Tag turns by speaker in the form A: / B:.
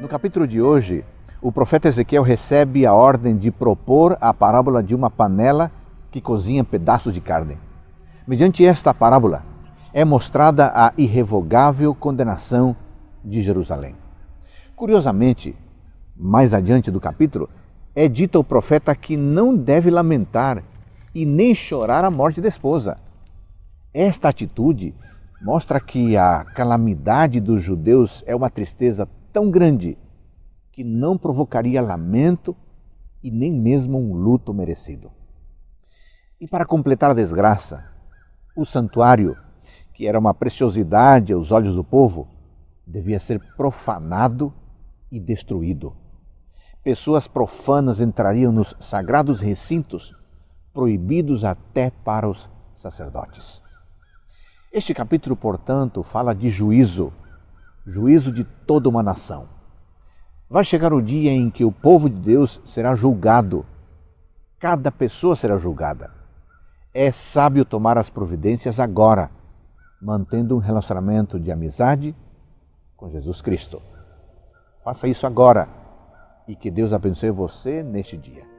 A: No capítulo de hoje, o profeta Ezequiel recebe a ordem de propor a parábola de uma panela que cozinha pedaços de carne. Mediante esta parábola, é mostrada a irrevogável condenação de Jerusalém. Curiosamente, mais adiante do capítulo, é dito ao profeta que não deve lamentar e nem chorar a morte da esposa. Esta atitude mostra que a calamidade dos judeus é uma tristeza tão grande que não provocaria lamento e nem mesmo um luto merecido. E para completar a desgraça, o santuário, que era uma preciosidade aos olhos do povo, devia ser profanado e destruído. Pessoas profanas entrariam nos sagrados recintos, proibidos até para os sacerdotes. Este capítulo, portanto, fala de juízo juízo de toda uma nação. Vai chegar o dia em que o povo de Deus será julgado. Cada pessoa será julgada. É sábio tomar as providências agora, mantendo um relacionamento de amizade com Jesus Cristo. Faça isso agora e que Deus abençoe você neste dia.